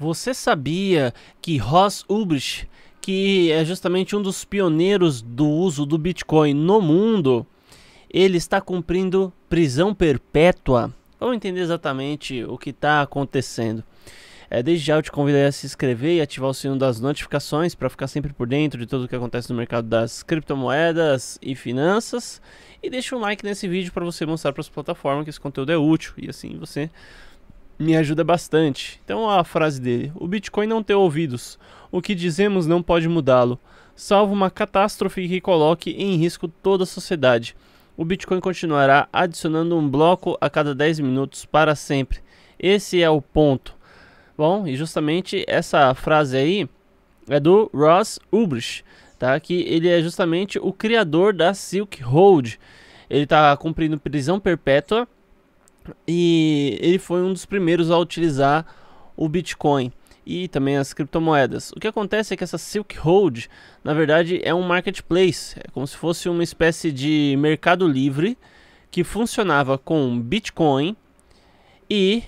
Você sabia que Ross Ulbricht, que é justamente um dos pioneiros do uso do Bitcoin no mundo, ele está cumprindo prisão perpétua? Vamos entender exatamente o que está acontecendo. É, desde já eu te convido a se inscrever e ativar o sino das notificações para ficar sempre por dentro de tudo o que acontece no mercado das criptomoedas e finanças. E deixa um like nesse vídeo para você mostrar para as plataformas que esse conteúdo é útil e assim você me ajuda bastante. Então a frase dele: O Bitcoin não tem ouvidos. O que dizemos não pode mudá-lo, salvo uma catástrofe que coloque em risco toda a sociedade. O Bitcoin continuará adicionando um bloco a cada 10 minutos para sempre. Esse é o ponto. Bom, e justamente essa frase aí é do Ross Ulbricht, tá? Que ele é justamente o criador da Silk Road. Ele está cumprindo prisão perpétua e ele foi um dos primeiros a utilizar o Bitcoin e também as criptomoedas. O que acontece é que essa Silk Road, na verdade, é um marketplace, é como se fosse uma espécie de mercado livre que funcionava com Bitcoin e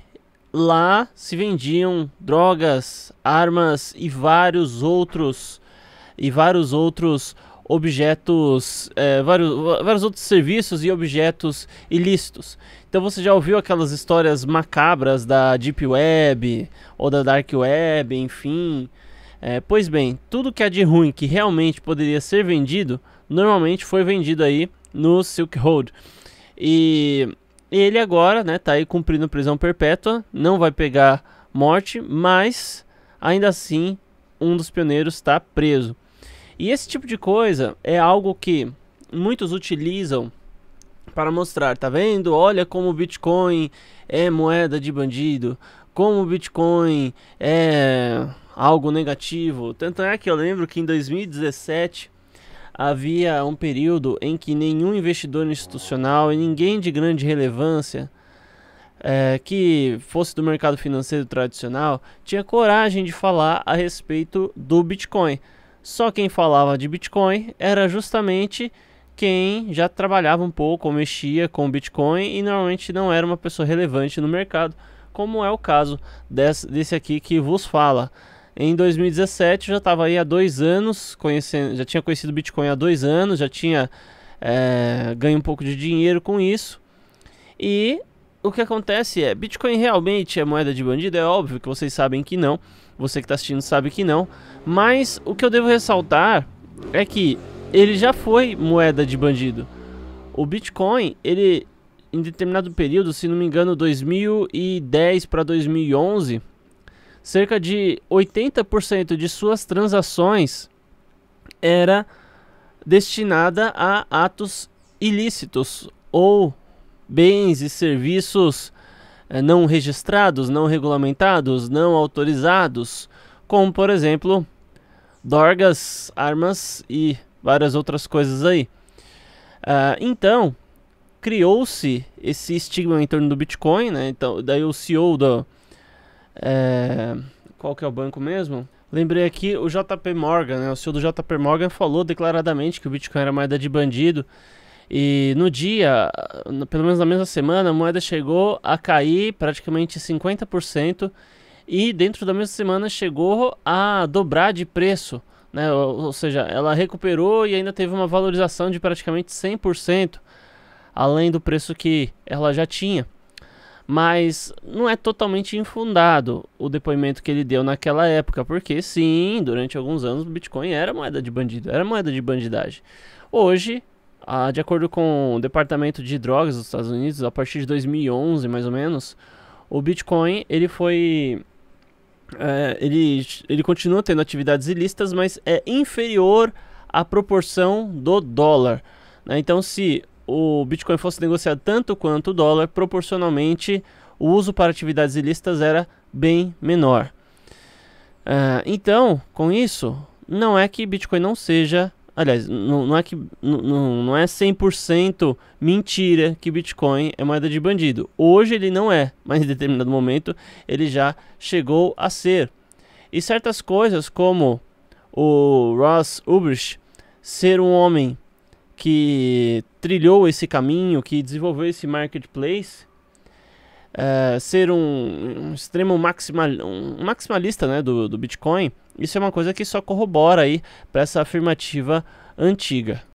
lá se vendiam drogas, armas e vários outros e vários outros objetos, é, vários, vários outros serviços e objetos ilícitos. Então você já ouviu aquelas histórias macabras da Deep Web ou da Dark Web, enfim. É, pois bem, tudo que há de ruim que realmente poderia ser vendido, normalmente foi vendido aí no Silk Road. E ele agora, né, tá aí cumprindo prisão perpétua, não vai pegar morte, mas ainda assim um dos pioneiros está preso. E esse tipo de coisa é algo que muitos utilizam para mostrar, tá vendo? Olha como o Bitcoin é moeda de bandido, como o Bitcoin é algo negativo. Tanto é que eu lembro que em 2017 havia um período em que nenhum investidor institucional e ninguém de grande relevância é, que fosse do mercado financeiro tradicional tinha coragem de falar a respeito do Bitcoin. Só quem falava de Bitcoin era justamente quem já trabalhava um pouco ou mexia com Bitcoin e normalmente não era uma pessoa relevante no mercado, como é o caso desse, desse aqui que vos fala. Em 2017 eu já estava aí há dois anos, conhecendo, já tinha conhecido Bitcoin há dois anos, já tinha é, ganho um pouco de dinheiro com isso. E o que acontece é, Bitcoin realmente é moeda de bandido? É óbvio que vocês sabem que não. Você que está assistindo sabe que não. Mas o que eu devo ressaltar é que ele já foi moeda de bandido. O Bitcoin, ele em determinado período, se não me engano, 2010 para 2011, cerca de 80% de suas transações era destinada a atos ilícitos ou bens e serviços eh, não registrados, não regulamentados, não autorizados, como por exemplo dorgas, armas e várias outras coisas aí. Uh, então criou-se esse estigma em torno do Bitcoin, né? Então daí o CEO do é, qual que é o banco mesmo? Lembrei aqui o JP Morgan, né? O CEO do JP Morgan falou declaradamente que o Bitcoin era moeda de bandido e no dia, pelo menos na mesma semana, a moeda chegou a cair praticamente 50% e dentro da mesma semana chegou a dobrar de preço. Né? Ou, ou seja, ela recuperou e ainda teve uma valorização de praticamente 100%, além do preço que ela já tinha. Mas não é totalmente infundado o depoimento que ele deu naquela época, porque sim, durante alguns anos o Bitcoin era moeda de bandido, era moeda de bandidagem. Hoje ah, de acordo com o Departamento de Drogas dos Estados Unidos, a partir de 2011, mais ou menos, o Bitcoin ele foi é, ele, ele continua tendo atividades ilícitas, mas é inferior à proporção do dólar. Né? Então, se o Bitcoin fosse negociado tanto quanto o dólar, proporcionalmente o uso para atividades ilícitas era bem menor. Uh, então, com isso, não é que Bitcoin não seja Aliás, não, não é que não, não é 100% mentira que Bitcoin é moeda de bandido. Hoje ele não é, mas em determinado momento ele já chegou a ser. E certas coisas como o Ross Ulbricht ser um homem que trilhou esse caminho, que desenvolveu esse marketplace, é, ser um, um extremo maximal, um maximalista né, do, do Bitcoin, isso é uma coisa que só corrobora para essa afirmativa antiga.